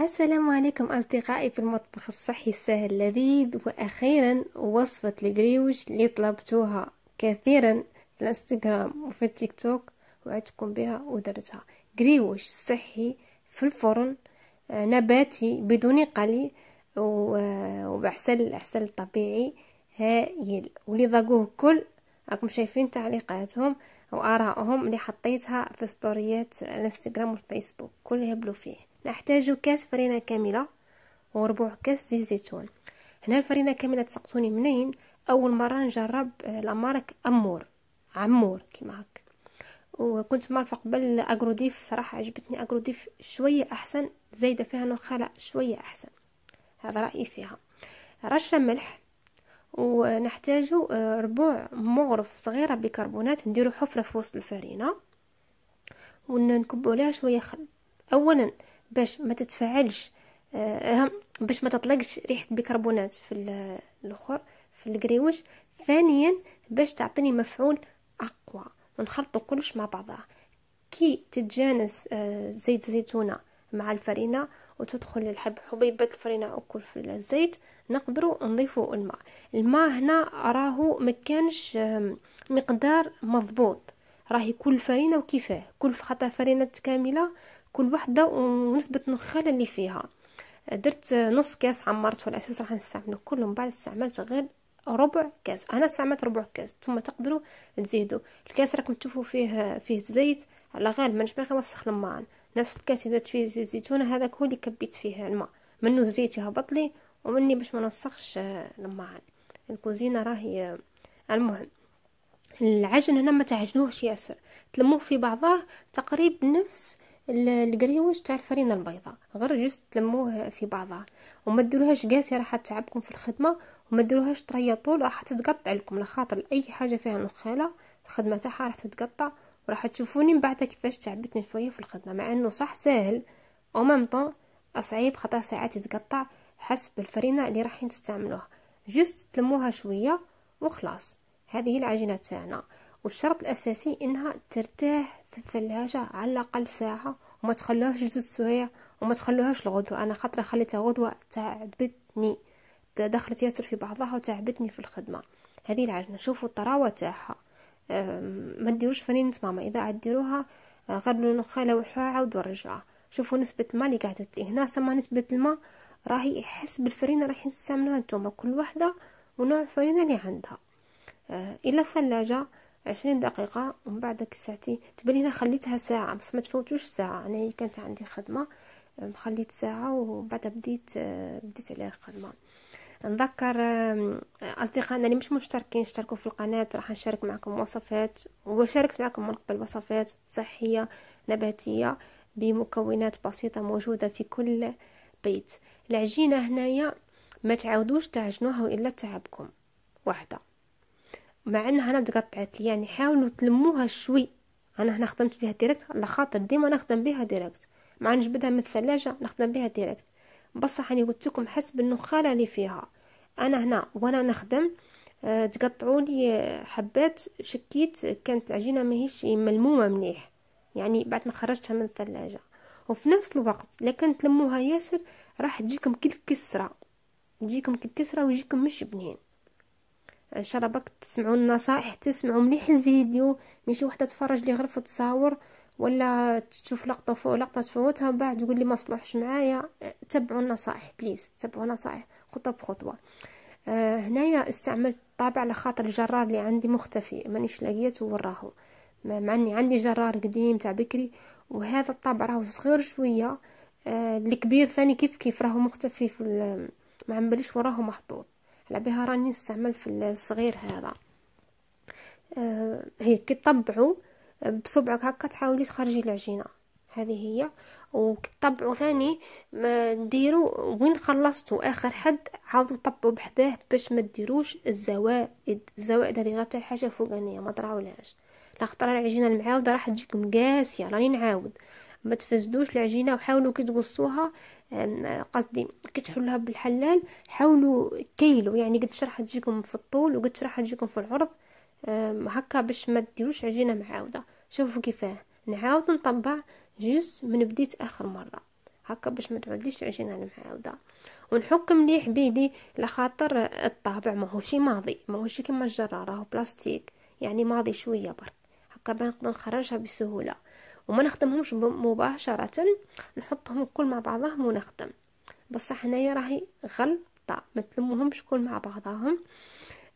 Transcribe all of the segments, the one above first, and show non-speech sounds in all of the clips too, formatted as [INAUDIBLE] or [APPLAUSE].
السلام عليكم أصدقائي في المطبخ الصحي السهل اللذيذ وأخيرا وصفة القريوش اللي طلبتوها كثيرا في الانستغرام وفي التيك توك وعدتكم بها ودرتها قريوش صحي في الفرن آه، نباتي بدون قلي وبعسل العسل الطبيعي هايل ولي ذاقوه كل راكم شايفين تعليقاتهم وآرائهم اللي حطيتها في ستوريات الانستغرام والفيسبوك كل يهبلوا فيه نحتاج كاس فرينة كاملة وربع كاس زيت زيتون هنا الفرينة كاملة تسقطوني منين أول مرة نجرب لامارك أمور عمور كيما هكا وكنت معرفه قبل اجروديف صراحه عجبتني اجروديف شويه احسن زايده فيها نخاله شويه احسن هذا رايي فيها رشه ملح ونحتاج آه، ربع مغرف صغيره بيكربونات نديرو حفره في وسط الفرينه ونكبوا عليها شويه خل اولا باش ما تتفاعلش آه، اهم باش ما تطلقش ريحه بيكربونات في الاخر في القريوش ثانيا باش تعطيني مفعول اقوى ونخلطوا كلش مع بعضها كي تتجانس آه، زيت زيتونه مع الفرينه وتدخل الحب حبيبات الفرينه وكل في الزيت نقدروا نضيفوا الماء الماء هنا راهو ما كانش مقدار مضبوط راهي كل فرينه وكيفاه كل خاطر فرينه كامله كل وحده ونسبه النخاله اللي فيها درت نص كاس عمرته على اساس راح نستعمله كله من بعد استعملت غير ربع كاس انا استعملت ربع كاس ثم تقدروا تزيدوا الكاس راكم تشوفوا فيه فيه الزيت على غير ما نشبه وسخ الماء نفس الكاس اللي درت فيه زيت هذاك هو اللي كبيت فيه الماء منو الزيت يهبط لي ومني باش ما نوسخش الماعن آه، الكوزينه راهي آه، المهم العجن هنا ما تعجنوهش ياسر تلموه في بعضاه تقريب نفس القريوش تاع الفرينه البيضاء غير جست تلموه في بعضها وما ديروهاش قاسيه راح تتعبكم في الخدمه وما ديروهاش طول راح تتقطع لكم على خاطر اي حاجه فيها نخاله الخدمه تاعها راح تتقطع وراح تشوفوني من بعد كيفاش تعبتني شويه في الخدمه مع انه صح ساهل او ميم طون صعيب خاطر ساعات يتقطع حسب الفرينه اللي راح تستعملوها جوست تلموها شويه وخلاص هذه العجينه تاعنا والشرط الاساسي انها ترتاح في الثلاجه على الاقل ساعه وما تخلوهاش جوج سوايع وما تخلوهاش الغدوه انا خاطر خليتها غدوه تعبتني دخلت ياسر في بعضها وتعبتني في الخدمه هذه العجنه شوفوا الطراوه تاعها ما ديروش فرينة ماما اذا عديروها غير النخاله وحوها عاود ورجعوها شوفوا نسبه الماء اللي قعدت هنا سما نسبه الماء راهي يحس بالفرينه راح نستعملوها نتوما كل وحدة ونوع الفرينة اللي عندها آه الى الثلاجة عشرين دقيقة ومن بعد ديك ساعتي تبان خليتها ساعة بس ما تفوتوش ساعة انا يعني كانت عندي خدمة آه، خليت ساعة ومن بعد بديت آه، بديت عليها الخدمة نذكر اصدقائنا اللي مش مشتركين اشتركوا في القناه راح نشارك معكم وصفات وشاركت معكم من قبل وصفات صحيه نباتيه بمكونات بسيطه موجوده في كل بيت العجينه هنايا ما تعودوش تعجنوها والا تعبكم واحده مع انها انا تقطعت يعني حاولوا تلموها شوي انا هنا خدمت بها ديركت على خاطر ديما نخدم بها ديركت مع نجبدها من الثلاجه نخدم بها ديركت بصح راني قلت لكم حسب النخاله اللي فيها انا هنا وانا نخدم آه، تقطعوا لي آه، حبات شكيت كانت العجينه ماهيش ملمومه مليح يعني بعد ما خرجتها من الثلاجه وفي نفس الوقت لكن تلموها ياسر راح تجيكم كسرة تجيكم كسرة ويجيكم مش بنين ان شاء الله بك تسمعوا النصائح تسمعوا مليح الفيديو ماشي وحده تفرج لي غير في التصاور ولا تشوف لقطه فوق لقطه تفوتها بعد تقول لي ما صلحش معايا تبعوا النصائح بليز تبعوا النصائح خطوه بخطوه آه هنايا استعملت طابع على خاطر الجرار اللي عندي مختفي مانيش لاقيته وراهو مع اني عندي جرار قديم تاع بكري وهذا الطابع راهو صغير شويه آه، الكبير ثاني كيف كيف راهو مختفي في ما عمليش وراه محطوط على بها راني نستعمل في الصغير هذا آه، هي كي تطبعوا آه، بصبعك هكا تحاولي تخرجي العجينه هذه هي وطبعوا ثاني ما ديروا وين خلصتوا اخر حد عاودوا طبوا بحداه باش ما ديروش الزوائد الزوائد هذه غير حاجه فوقانيه ما تراولهاش لخطر العجينه المعاوده راح تجيكم قاسيه راني نعاود ما تفزدوش العجينه وحاولوا كي تقصوها قصدي كي تحلوها بالحلال حاولوا كيلو يعني قد راح تجيكم في الطول وقد راح تجيكم في العرض هكا باش ما ديروش عجينه معاوده شوفوا كيفاه نعاود نطبع جوست من بديت اخر مره هكا باش ما تعودليش العجينه المعاوده ونحك مليح بيدي لخاطر الطابع ماهوشي ماضي ماهوشي كيما الجراره راهو بلاستيك يعني ماضي شويه برك حقا نقدر نخرجها بسهوله وما نخدمهمش مباشره نحطهم الكل مع بعضهم ونخدم بصح هنايا راهي غلطه ما تلموهمش كل مع بعضهم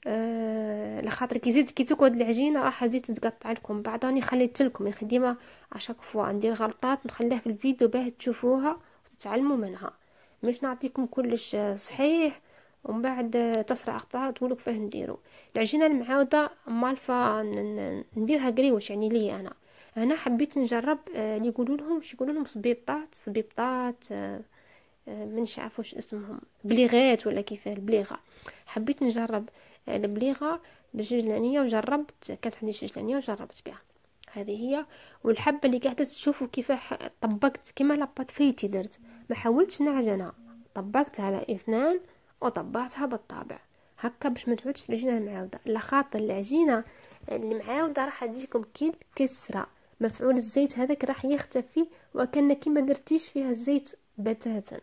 أه لخاطر كي زيد كي تقعد العجينه راح زيد تتقطع لكم بعد راني خليت لكم يعني ديما شاك فوا ندير غلطات نخليها في الفيديو باه تشوفوها وتتعلموا منها مش نعطيكم كلش صحيح ومن بعد تصرع قطع تقولك فاه نديرو العجينه المعاوده مالفا نديرها قريوش يعني ليا انا هنا حبيت نجرب آه، اللي يقولوا لهم واش يقولوا لهم صبيبطات صبيبطات آه، آه، منش عارف واش اسمهم بليغات ولا كيفاه البليغه حبيت نجرب البليغه بالجلانيه وجربت كانت عندي جلانيه وجربت بها هذه هي والحبه اللي قاعده تشوفوا كيف طبقت كما لاباتفيتي درت ما حاولتش نعجنها طبقتها على اثنان وطبعتها بالطابع هكا باش ما تعودش العجينه المعاوده لا خاطر العجينه اللي معاوده راح تجيكم كي الكسره مفعول الزيت هذاك راح يختفي وكانك ما درتيش فيها الزيت بتاتا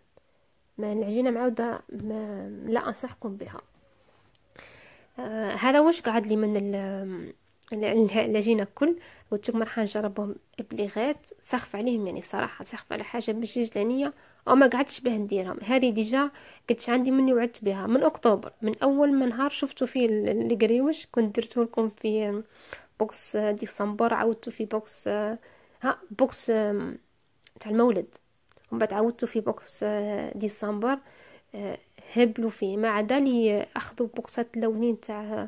ما العجينه معاوده ما لا انصحكم بها آه هذا واش قعد لي من العجينه كل قلت لكم راح نجربهم ابليغات سخف عليهم يعني صراحه سخف على حاجه مش جلانيه او ما قعدتش باه نديرهم هذه ديجا كنتش عندي مني وعدت بها من اكتوبر من اول ما نهار شفتو فيه القريوش كنت درتو لكم في بوكس ديسمبر عاودتو في بوكس ها بوكس تاع المولد ومن بعد عاودتو في بوكس آه، ديسمبر آه، هبلوا فيه ما عدا لي اخذوا بوكسات اللونين تاع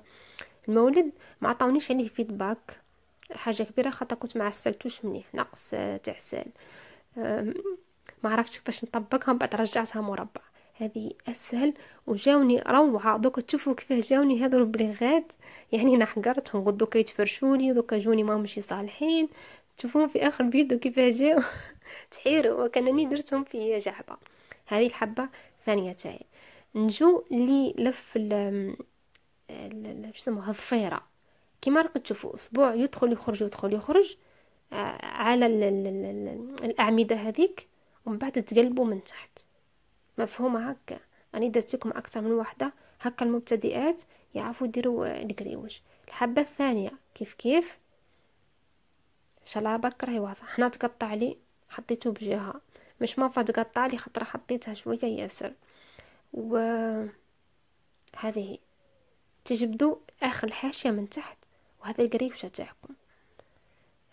المولد ما عطاونيش عليه فيدباك حاجه كبيره خاطر كنت ما عسلتوش مليح آه، تاع عسل ما عرفتش كيفاش نطبقها بعد رجعتها مربع هذه اسهل وجاوني روعه دوكا تشوفوا كيفاه جاوني هذو البليغات يعني انا حقرتهم ودوك يتفرشوني دوك جوني ماهمش صالحين تشوفون في اخر الفيديو كيفاه جاو [LAUGHS] تحيروا وكانني درتهم في جعبه هذه الحبه ثانيه تاعي نجو لي لف ال شو الضفيره كما راكم تشوفوا اسبوع يدخل يخرج يدخل يخرج آه، على الـ الـ الـ الاعمده هذيك ومن بعد تقلبوا من تحت مفهومه هكا راني درت لكم اكثر من وحده هكا المبتدئات يعرفوا يديروا آه، القريوج الحبه الثانيه كيف كيف ان شاء الله بكره واضحه حنا تقطع لي حطيته بجهه مش ما تقطع لي خطره حطيتها شويه ياسر وهذه تجبدوا اخر الحاشيه من تحت وهذا القريب تاعكم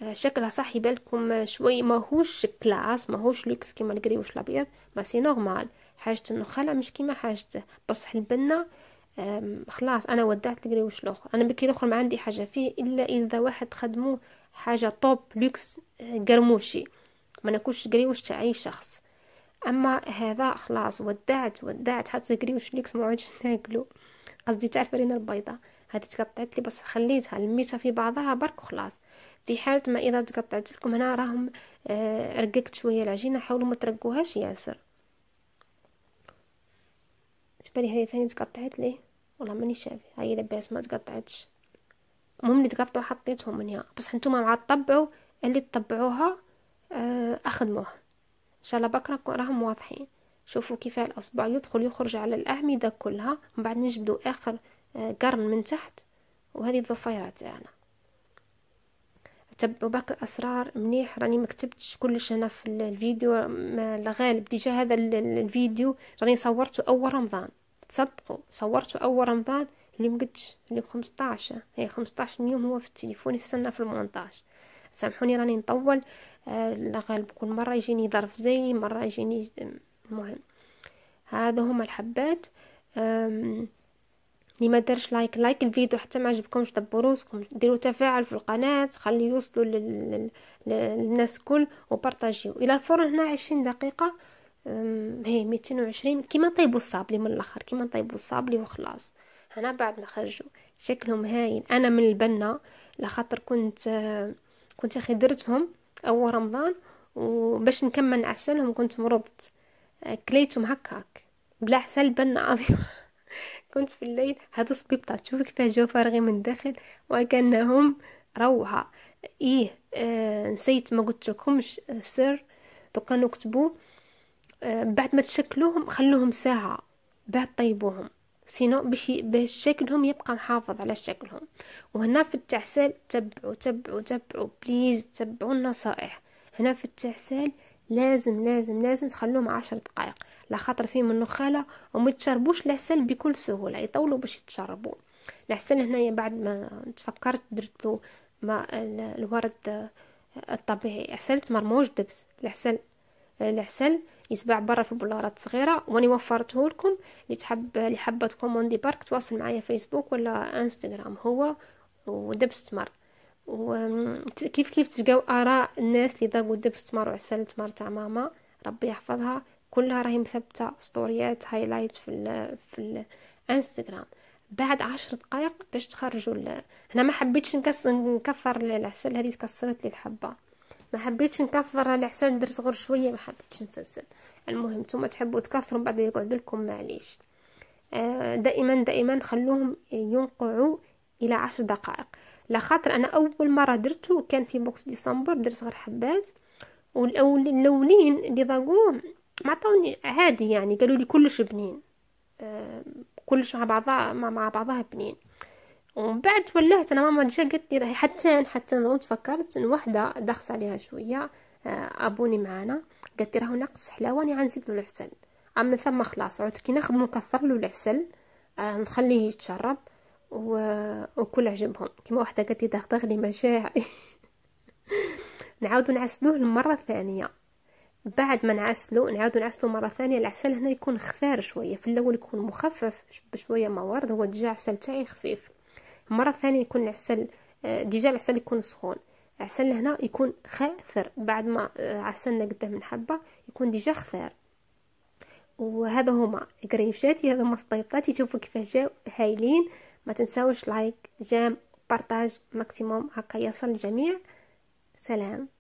آه، شكلها صح يبالكم شوي ماهوش كلاس ماهوش لوكس كيما القريوش الابيض ما سي نورمال حاجه النخاله مش كيما حاجته بصح البنه خلاص انا ودعت القريوش الاخر انا بكي الاخر ما عندي حاجه فيه الا اذا واحد خدمو حاجه طوب لوكس آه، قرموشي ما ناكلش قريوش تاع اي شخص اما هذا خلاص ودعت ودعت حتى قريوش لوكس ما عادش ناكلو قصدي تاع الفرينه البيضه هذه تقطعت لي بس خليتها لميتها في بعضها برك وخلاص في حالة ما إذا تقطعت لكم هنا راهم آه رققت شوية العجينة حاولوا ما ترقوهاش ياسر تبالي هذه ثاني تقطعت لي والله ماني شافي هاي لاباس ما تقطعتش المهم اللي تقطعوا حطيتهم من هنا بس نتوما مع تطبعوا اللي تطبعوها آه اخدموها ان شاء الله بكره راهم واضحين شوفوا كيف الاصبع يدخل يخرج على الاهمده كلها من بعد نجبدوا اخر قرن من تحت وهذه الظفيرة تاعنا تبعوا باقي الاسرار مليح راني ما كتبتش كلش هنا في الفيديو الغالب ديجا هذا الفيديو راني صورته اول رمضان تصدقوا صورته اول رمضان اللي مقدش اللي 15 هي 15 يوم هو في التليفون يستنى في المونتاج سامحوني راني نطول الغالب آه، كل مره يجيني ظرف زي مره يجيني المهم هذا هما الحبات آم اللي ما دارش لايك لايك الفيديو حتى ما عجبكمش دبروا روسكم ديروا تفاعل في القناه خلي يوصلوا لل... للناس الكل وبارطاجيو الى الفرن هنا عشرين دقيقه هي 220 كيما طيبوا الصابلي من الاخر كيما طيبوا الصابلي وخلاص هنا بعد ما خرجوا شكلهم هاين انا من البنا لخاطر كنت كنت اخي درتهم اول رمضان وباش نكمل نعسلهم كنت مرضت أه، كليتهم هكاك بلا حسال بنا عظيم [LAUGHS] كنت في الليل هذا الصبيبطه تشوفي كيفاه جاو فارغين من الداخل وكانهم روعه ايه آه نسيت ما قلت لكمش آه، سر دوكا نكتبو آه بعد ما تشكلوهم خلوهم ساعه بعد طيبوهم سينو باش باش شكلهم يبقى محافظ على شكلهم وهنا في التعسال تبعوا تبعوا تبعوا بليز تبعوا النصائح هنا في التعسال لازم لازم لازم تخلوهم عشر دقائق لا خاطر فيه من النخاله وما تشربوش العسل بكل سهوله يطولوا باش يتشربوا العسل هنايا بعد ما تفكرت درت له ما الورد الطبيعي عسل تمر دبس العسل العسل يتباع برا في بلارات صغيره واني وفرته لكم اللي تحب اللي حابه تكوموندي برك تواصل معايا فيسبوك ولا انستغرام هو ودبس تمر وكيف كيف تلقاو اراء الناس اللي ضاقوا دبس تمر وعسل تمر تمار تاع ماما ربي يحفظها كلها راهي مثبته ستوريات هايلايت في الـ في الانستغرام بعد عشر دقائق باش تخرجوا هنا ما حبيتش نكس نكثر العسل هذه تكسرت لي الحبه ما حبيتش نكثر العسل درت غير شويه ما حبيتش نفزل المهم نتوما تحبوا تكثروا بعد يقعد لكم معليش آه، دائما دائما خلوهم ينقعوا الى عشر دقائق لخاطر انا اول مره درتو كان في بوكس ديسمبر درت غير حبات والاولين اللي ضاقوه ما عطوني عادي يعني قالوا لي كلش بنين كلش مع بعضها مع بعضها بنين ومن بعد ولهت انا ماما ديجا قالت لي راهي حتى حتى ظنت فكرت وحده دخس عليها شويه آه، ابوني معانا قالت لي راهو ناقص حلاوه راني غنزيدو العسل اما ثم خلاص عاد كي ناخذ نكثر له العسل آه، نخليه يتشرب و... وكل عجبهم كما واحدة قالت لي دغدغ لي مشاعري [LAUGHS] نعاودو نعسلوه المرة الثانية بعد ما نعسلو نعاودو نعسلو مرة ثانية العسل هنا يكون خثار شوية في الأول يكون مخفف بشوية موارد هو ديجا عسل تاعي خفيف المرة الثانية يكون العسل آه، ديجا العسل يكون سخون العسل هنا يكون خاثر بعد ما آه، عسلنا قدام من حبة يكون ديجا خثار وهذا هما قريفشاتي هذا هما سبيطاتي شوفوا كيفاش جاو هايلين ما تنساوش لايك جيم بارتاج ماكسيموم هكا يصل الجميع سلام